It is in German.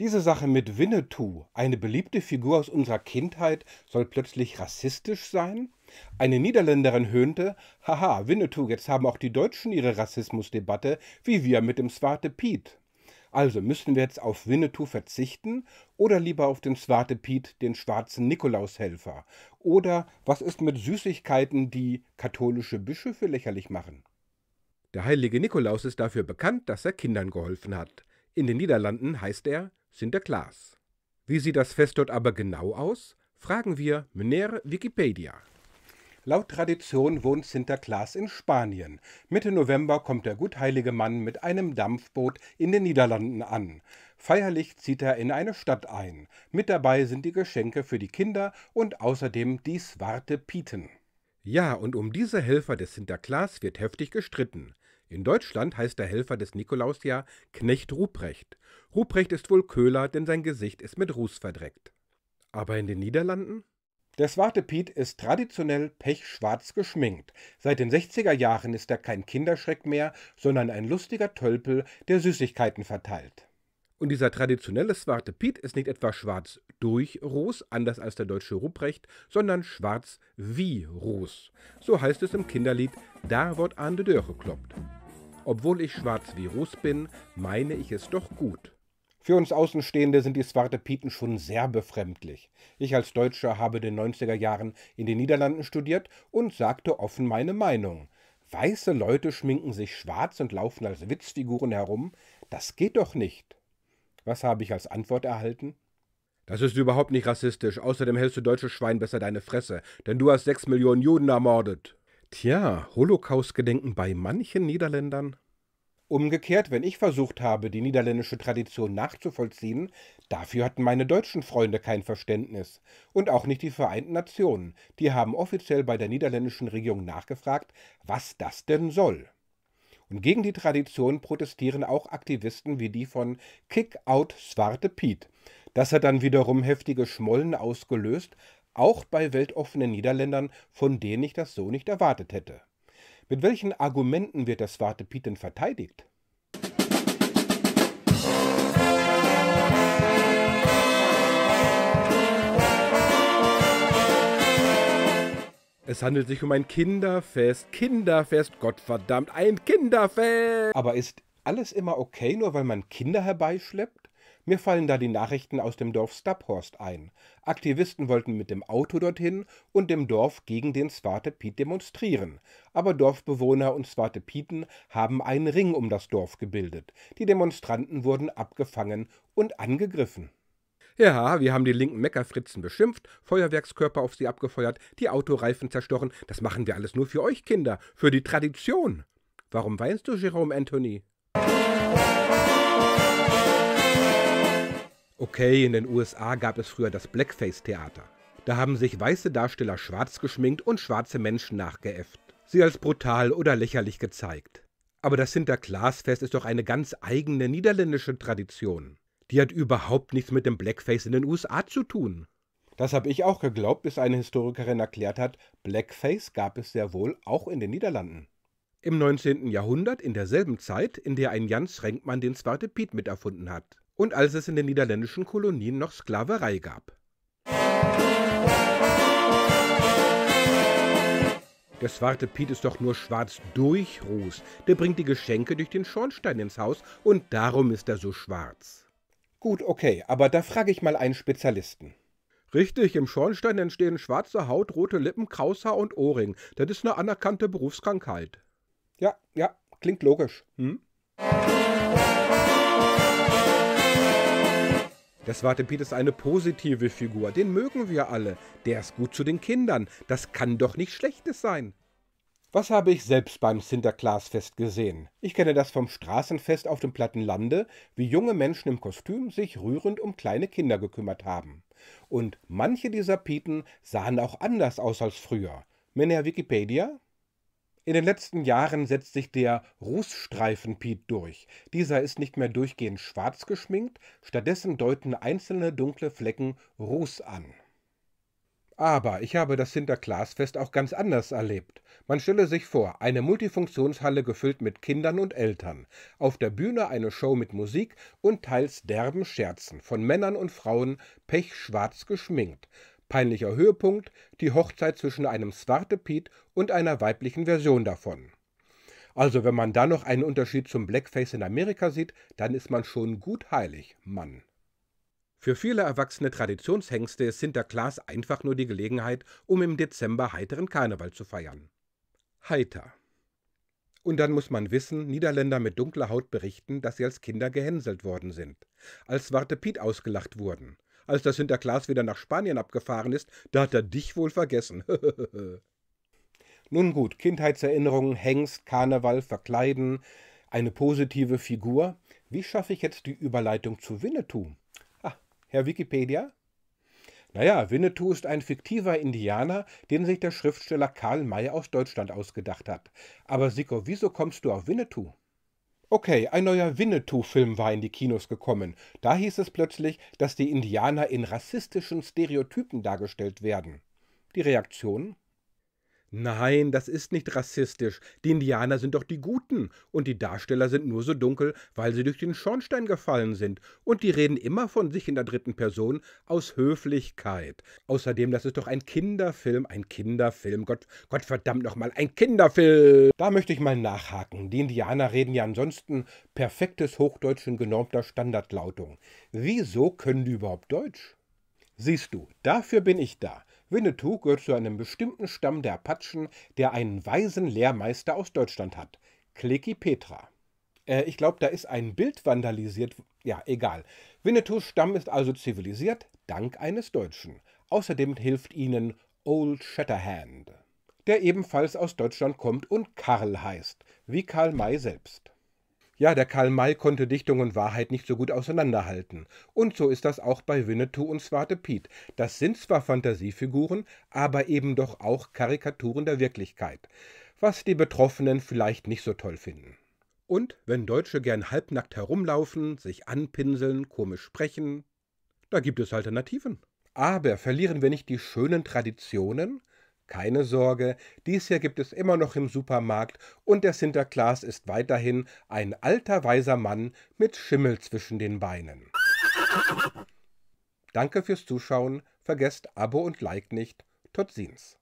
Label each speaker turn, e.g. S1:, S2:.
S1: Diese Sache mit Winnetou, eine beliebte Figur aus unserer Kindheit, soll plötzlich rassistisch sein? Eine Niederländerin höhnte, haha, Winnetou, jetzt haben auch die Deutschen ihre Rassismusdebatte, wie wir mit dem Swarte Piet. Also müssen wir jetzt auf Winnetou verzichten oder lieber auf den Swarte Piet, den schwarzen Nikolaushelfer? Oder was ist mit Süßigkeiten, die katholische Bischöfe lächerlich machen? Der heilige Nikolaus ist dafür bekannt, dass er Kindern geholfen hat. In den Niederlanden heißt er Sinterklaas. Wie sieht das Fest dort aber genau aus? Fragen wir Meneer Wikipedia. Laut Tradition wohnt Sinterklaas in Spanien. Mitte November kommt der gutheilige Mann mit einem Dampfboot in den Niederlanden an. Feierlich zieht er in eine Stadt ein. Mit dabei sind die Geschenke für die Kinder und außerdem die Swarte Pieten. Ja, und um diese Helfer des Sinterklaas wird heftig gestritten. In Deutschland heißt der Helfer des Nikolaus ja Knecht Ruprecht. Ruprecht ist wohl Köhler, denn sein Gesicht ist mit Ruß verdreckt. Aber in den Niederlanden? Der Swarte Piet ist traditionell pechschwarz geschminkt. Seit den 60er Jahren ist er kein Kinderschreck mehr, sondern ein lustiger Tölpel, der Süßigkeiten verteilt. Und dieser traditionelle Swarte Piet ist nicht etwa schwarz durch Ruß, anders als der deutsche Ruprecht, sondern schwarz wie Ruß. So heißt es im Kinderlied Da wird an de Dörre kloppt. Obwohl ich schwarz wie Russ bin, meine ich es doch gut. Für uns Außenstehende sind die Swarte Pieten schon sehr befremdlich. Ich als Deutscher habe in den 90er Jahren in den Niederlanden studiert und sagte offen meine Meinung. Weiße Leute schminken sich schwarz und laufen als Witzfiguren herum. Das geht doch nicht. Was habe ich als Antwort erhalten? Das ist überhaupt nicht rassistisch. Außerdem hältst du deutsche Schwein besser deine Fresse, denn du hast sechs Millionen Juden ermordet. Tja, Holocaust-Gedenken bei manchen Niederländern. Umgekehrt, wenn ich versucht habe, die niederländische Tradition nachzuvollziehen, dafür hatten meine deutschen Freunde kein Verständnis. Und auch nicht die Vereinten Nationen. Die haben offiziell bei der niederländischen Regierung nachgefragt, was das denn soll. Und gegen die Tradition protestieren auch Aktivisten wie die von Kick Out Swarte Piet. Das hat dann wiederum heftige Schmollen ausgelöst, auch bei weltoffenen Niederländern, von denen ich das so nicht erwartet hätte. Mit welchen Argumenten wird das Wartepiten verteidigt? Es handelt sich um ein Kinderfest. Kinderfest, Gottverdammt, ein Kinderfest! Aber ist alles immer okay, nur weil man Kinder herbeischleppt? Mir fallen da die Nachrichten aus dem Dorf Staphorst ein. Aktivisten wollten mit dem Auto dorthin und dem Dorf gegen den Swarte Piet demonstrieren. Aber Dorfbewohner und Swarte Pieten haben einen Ring um das Dorf gebildet. Die Demonstranten wurden abgefangen und angegriffen. Ja, wir haben die linken Meckerfritzen beschimpft, Feuerwerkskörper auf sie abgefeuert, die Autoreifen zerstochen. Das machen wir alles nur für euch Kinder, für die Tradition. Warum weinst du, Jerome Anthony? Okay, in den USA gab es früher das Blackface-Theater. Da haben sich weiße Darsteller schwarz geschminkt und schwarze Menschen nachgeäfft, sie als brutal oder lächerlich gezeigt. Aber das Sinterklaasfest ist doch eine ganz eigene niederländische Tradition. Die hat überhaupt nichts mit dem Blackface in den USA zu tun. Das habe ich auch geglaubt, bis eine Historikerin erklärt hat, Blackface gab es sehr wohl auch in den Niederlanden. Im 19. Jahrhundert, in derselben Zeit, in der ein Jans Renkmann den Zwarte Piet miterfunden hat und als es in den niederländischen Kolonien noch Sklaverei gab. Der Zwarte Piet ist doch nur schwarz durch Ruß. Der bringt die Geschenke durch den Schornstein ins Haus und darum ist er so schwarz. Gut, okay, aber da frage ich mal einen Spezialisten. Richtig, im Schornstein entstehen schwarze Haut, rote Lippen, Kraushaar und Ohrring. Das ist eine anerkannte Berufskrankheit. Ja, ja, klingt logisch. Hm? Das Warte Piet ist eine positive Figur, den mögen wir alle. Der ist gut zu den Kindern, das kann doch nichts Schlechtes sein. Was habe ich selbst beim Sinterklaasfest gesehen? Ich kenne das vom Straßenfest auf dem platten Lande, wie junge Menschen im Kostüm sich rührend um kleine Kinder gekümmert haben. Und manche dieser Pieten sahen auch anders aus als früher. Männer Wikipedia? In den letzten Jahren setzt sich der Rußstreifen-Piet durch. Dieser ist nicht mehr durchgehend schwarz geschminkt, stattdessen deuten einzelne dunkle Flecken Ruß an. Aber ich habe das Sinterklaasfest auch ganz anders erlebt. Man stelle sich vor, eine Multifunktionshalle gefüllt mit Kindern und Eltern, auf der Bühne eine Show mit Musik und teils derben Scherzen von Männern und Frauen pechschwarz geschminkt. Peinlicher Höhepunkt die Hochzeit zwischen einem Swarte-Piet und einer weiblichen Version davon. Also wenn man da noch einen Unterschied zum Blackface in Amerika sieht, dann ist man schon gut heilig, Mann. Für viele erwachsene Traditionshengste ist Sinterklaas einfach nur die Gelegenheit, um im Dezember heiteren Karneval zu feiern. Heiter. Und dann muss man wissen, Niederländer mit dunkler Haut berichten, dass sie als Kinder gehänselt worden sind, als Piet ausgelacht wurden, als das Hinterglas wieder nach Spanien abgefahren ist, da hat er dich wohl vergessen. Nun gut, Kindheitserinnerungen, Hengst, Karneval, Verkleiden, eine positive Figur. Wie schaffe ich jetzt die Überleitung zu Winnetou? Ah, Herr Wikipedia? Naja, Winnetou ist ein fiktiver Indianer, den sich der Schriftsteller Karl May aus Deutschland ausgedacht hat. Aber Siko, wieso kommst du auf Winnetou? Okay, ein neuer Winnetou-Film war in die Kinos gekommen. Da hieß es plötzlich, dass die Indianer in rassistischen Stereotypen dargestellt werden. Die Reaktionen? Nein, das ist nicht rassistisch. Die Indianer sind doch die Guten. Und die Darsteller sind nur so dunkel, weil sie durch den Schornstein gefallen sind. Und die reden immer von sich in der dritten Person aus Höflichkeit. Außerdem, das ist doch ein Kinderfilm. Ein Kinderfilm. Gott, Gott verdammt nochmal, ein Kinderfilm. Da möchte ich mal nachhaken. Die Indianer reden ja ansonsten perfektes Hochdeutsch in genormter Standardlautung. Wieso können die überhaupt Deutsch? Siehst du, dafür bin ich da. Winnetou gehört zu einem bestimmten Stamm der Apachen, der einen weisen Lehrmeister aus Deutschland hat, Kleki Petra. Äh, ich glaube, da ist ein Bild vandalisiert. Ja, egal. Winnetous Stamm ist also zivilisiert, dank eines Deutschen. Außerdem hilft ihnen Old Shatterhand, der ebenfalls aus Deutschland kommt und Karl heißt, wie Karl May selbst. Ja, der Karl May konnte Dichtung und Wahrheit nicht so gut auseinanderhalten. Und so ist das auch bei Winnetou und Swarte Piet. Das sind zwar Fantasiefiguren, aber eben doch auch Karikaturen der Wirklichkeit, was die Betroffenen vielleicht nicht so toll finden. Und wenn Deutsche gern halbnackt herumlaufen, sich anpinseln, komisch sprechen, da gibt es Alternativen. Aber verlieren wir nicht die schönen Traditionen? Keine Sorge, dies hier gibt es immer noch im Supermarkt und der Sinterklaas ist weiterhin ein alter weiser Mann mit Schimmel zwischen den Beinen. Danke fürs Zuschauen, vergesst Abo und Like nicht. Tot Siems.